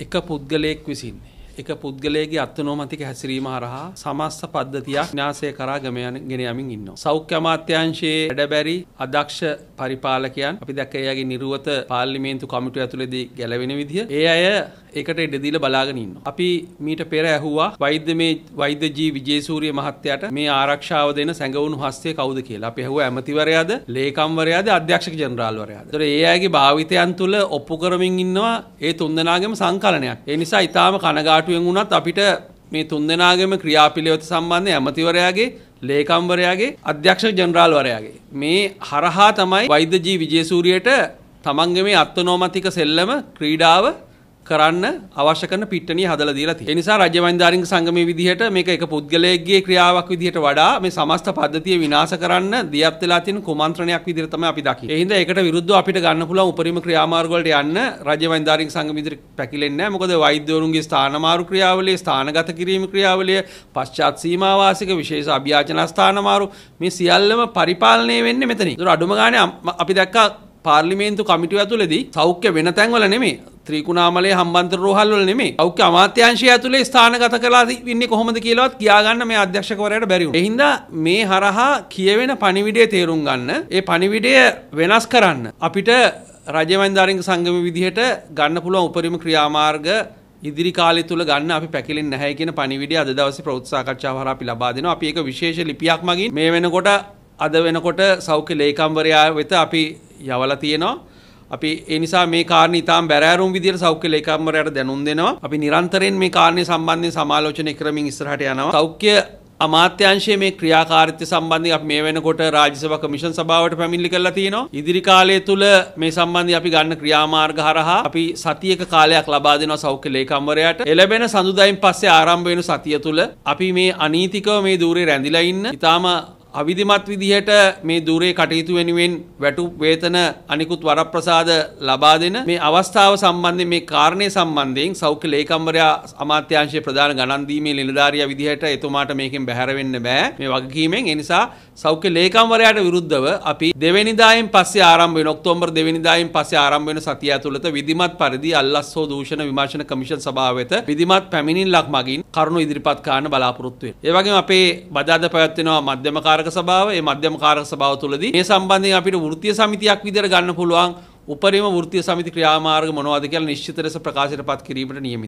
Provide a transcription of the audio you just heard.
එක පුද්ගලයෙක් විසින් එක පුද්ගලයගේ අත්නෝමතික හැසිරීම හරහා සමස්ස පද්ධතියක් න්‍යාසය කරා ගමයන ගෙන යමින් ඉන්න. සෞඛ්‍ය අමාත්‍යංශයේ වැඩබැරි අදක්ෂ පරිපාලකයන් අපි දැක එයාගේ නිරුවත පාර්ලිමේන්තු කමිටු ඇතුළෙදී ගැලවෙන විදිහ. ඒ අය ඒකට ඉඩ දීලා බලාගෙන ඉන්නවා. අපි මීට පෙර ඇහුවා වෛද්‍ය මේ වෛද්‍ය ජී විජේසූරිය මහත්තයාට මේ ආරක්ෂාව දෙන සැඟවුණු හස්තය කවුද කියලා. අපි ඇහුවා ඇමතිවරයාද, ලේකම්වරයාද, අධ්‍යක්ෂක ජෙනරාල්වරයාද. ඒතර ඒ අයගේ භාවිතයන් තුළ ඔප්පු කරමින් ඉන්නවා ඒ තුන්දෙනාගේම සංකලනයක්. ඒ නිසා ඊටාම කනගාටුවෙන් වුණත් අපිට මේ තුන්දෙනාගේම ක්‍රියාපිළිවෙත සම්බන්ධයෙන් ඇමතිවරයාගේ ලේකම්වරයාගේ අධ්‍යක්ෂ ජනරාල්වරයාගේ මේ හරහා තමයි වෛද්‍ය ජී විජේසූරියට තමන්ගේ මේ අත්නෝමතික සෙල්ලම ක්‍රීඩාව කරන්න අවශ්‍ය කරන පිට්ටනිය හදලා දීලා තියෙනවා. ඒ නිසා රාජ්‍ය වෛද්‍යාරික සංගමයේ විදිහට මේක එක පුද්ගලයෙක්ගේ ක්‍රියාවක් විදිහට වඩා මේ සමස්ත පද්ධතිය විනාශ කරන්න දියත් වෙලා තියෙන කුමන්ත්‍රණයක් විදිහට තමයි අපි දකින්නේ. ඒ හින්දා ඒකට විරුද්ධව අපිට ගන්න පුළුවන් උපරිම ක්‍රියාමාර්ග වලට යන්න රාජ්‍ය වෛද්‍යාරික සංගම ඉදිරියට පැකිලෙන්නේ නැහැ. මොකද වෛද්‍යවරුන්ගේ ස්ථානමාරු ක්‍රියාවලිය, ස්ථානගත කිරීම ක්‍රියාවලිය, පශ්චාත් සීමා වාසික විශේෂ අභියාචන ස්ථානමාරු මේ සියල්ලම පරිපාලනය වෙන්නේ මෙතනින්. ඒක අඩුම ගානේ අපි දැක්කා පාර්ලිමේන්තු කමිටුව ඇතුළේදී සෞඛ්‍ය වෙන තැන්වල නෙමෙයි ත්‍රීකුණාමලේ හම්බන්තර රෝහල් වල නෙමෙයි. අවුක්ක අමාත්‍යාංශය ඇතුලේ ස්ථානගත කරලා ඉන්නේ කොහොමද කියලාවත් කියාගන්න මේ අධ්‍යක්ෂකවරයාට බැරි වුණා. ඒ හින්දා මේ හරහා කියවෙන පණිවිඩය තේරුම් ගන්න, ඒ පණිවිඩය වෙනස් කරන්න අපිට රජවැන්දාරින් සංගම විදිහට ගන්න පුළුවන් උපරිම ක්‍රියාමාර්ග ඉදිරි කාලය තුළ ගන්න අපි පැකිලෙන් නැහැ කියන පණිවිඩය අද දවසේ ප්‍රවෘත්ති සාකච්ඡාව හරහා අපි ලබා දෙනවා. අපි ඒක විශේෂ ලිපියක් මගින් මේ වෙනකොට අද වෙනකොට සෞඛ්‍ය ලේකම්වරයා වෙත අපි යවලා තියෙනවා. අපි ඒ නිසා මේ කාරණේ ඊටාම් බැරෑරුම් විදියට සෞඛ්‍ය ලේකම්වරයාට දැනුම් දෙනවා. අපි නිරන්තරයෙන් මේ කාරණේ සම්බන්ධයෙන් සමාලෝචනය කරමින් ඉස්සරහට යනවා. සෞඛ්‍ය අමාත්‍යංශයේ මේ ක්‍රියාකාරීත්වය සම්බන්ධයෙන් අපි මේ වෙනකොට රාජ්‍ය සභා කමිෂන් සභාවට පැමිණිලි කරලා තියෙනවා. ඉදිරි කාලය තුල මේ සම්බන්ධයෙන් අපි ගන්න ක්‍රියාමාර්ග හරහා අපි සතියක කාලයක් ලබා දෙනවා සෞඛ්‍ය ලේකම්වරයාට. එළබෙන සඳුදායින් පස්සේ ආරම්භ වෙන සතිය තුල අපි මේ අනීතිකව මේ দূරේ රැඳිලා ඉන්න ඊටාම අවිධිමත් විදිහට මේ দূරේ කටයුතු වෙනුවෙන් වැටුප් වේතන අනිකුත් වරප්‍රසාද ලබා දෙන මේ අවස්ථාව සම්බන්ධයෙන් මේ කාරණේ සම්බන්ධයෙන් සෞඛ්‍ය ලේකම්වරයා අමාත්‍යාංශයේ ප්‍රධාන ගණන් දීමේ නිලධාරියා විදිහට එතුමාට මේකෙන් බැහැර වෙන්න බෑ මේ වගකීමෙන් ඒ නිසා සෞඛ්‍ය ලේකම්වරයාට විරුද්ධව අපි දෙවෙනිදායෙන් පස්සේ ආරම්භ වෙන ඔක්තෝබර් දෙවෙනිදායෙන් පස්සේ ආරම්භ වෙන සතිය ඇතුළත විධිමත් පරිදි අල්ලස් හෝ දූෂණ විමර්ශන කමිෂන් සභාව වෙත විධිමත් පැමිණිල්ලක් මගින් කරුණු ඉදිරිපත් කරන්න බලාපොරොත්තු වෙනවා. ඒ වගේම අපේ බදාදා පැවැත්වෙනවා මධ්‍යම කාරක සභාව. ඒ මධ්‍යම කාරක සභාව තුළදී මේ සම්බන්ධයෙන් අපිට වෘත්තීය සමිතියක් විදිහට ගන්න පුළුවන් උපරිම වෘත්තීය සමිති ක්‍රියාමාර්ග මොනවද කියලා නිශ්චිත ලෙස ප්‍රකාශයට පත් කිරීමට නියමිතයි.